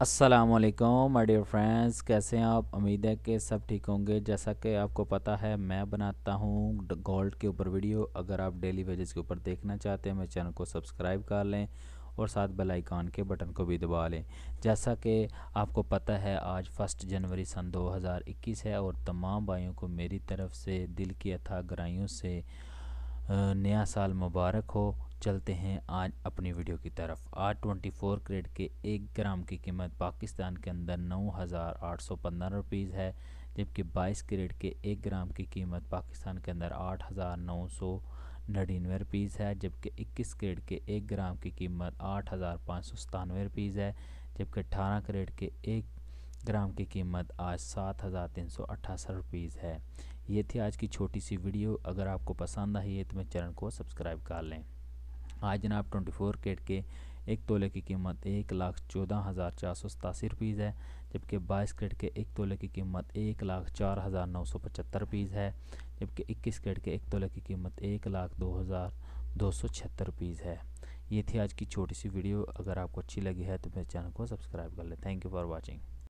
अस्सलाम वालेकुम my dear friends कैसे हैं आप उम्मीद है कि सब ठीक होंगे जैसा कि आपको पता है मैं बनाता हूँ गोल्ड के ऊपर वीडियो अगर आप डेली वेजेस के ऊपर देखना चाहते हैं मेरे चैनल को सब्सक्राइब कर लें और साथ बेल आइकॉन के बटन को भी दबा लें जैसा कि आपको पता है आज फर्स्ट जनवरी सन दो हज़ार इक्कीस है और तमाम भाइयों को मेरी तरफ से दिल की अथाह ग्राइयों से नया साल मुबारक हो चलते हैं आज अपनी वीडियो की तरफ आज ट्वेंटी फोर ग्रेड के एक ग्राम की कीमत पाकिस्तान के अंदर नौ हज़ार आठ सौ पंद्रह रुपीज़ है जबकि बाईस ग्रेड के एक ग्राम की कीमत पाकिस्तान के अंदर आठ हज़ार नौ सौ नड़िनवे रुपीज़ है जबकि इक्कीस ग्रेड के एक ग्राम की कीमत आठ हज़ार पाँच सौ सतानवे रुपीज़ है जबकि अठारह ग्रेड के एक ग्राम की कीमत आज सात हज़ार तीन सौ अट्ठासठ रुपीज़ है ये थी आज की छोटी सी वीडियो अगर आपको पसंद आई है तो मेरे चैनल को सब्सक्राइब कर लें आज हाँ जनाब ट्वेंटी फोर कैट के एक तोले की कीमत एक लाख चौदह हज़ार चार सौ सतासी रुपीज़ है जबकि बाईस कैट के एक तोले की कीमत एक लाख चार हज़ार नौ सौ पचहत्तर रुपीज़ है जबकि इक्कीस कैट के एक तोले की कीमत एक लाख दो हज़ार दो सौ छिहत्तर रुपीज़ है ये थी आज की छोटी सी वीडियो अगर आपको अच्छी लगी है तो मेरे चैनल को सब्सक्राइब कर लें थैंक यू फॉर वॉचिंग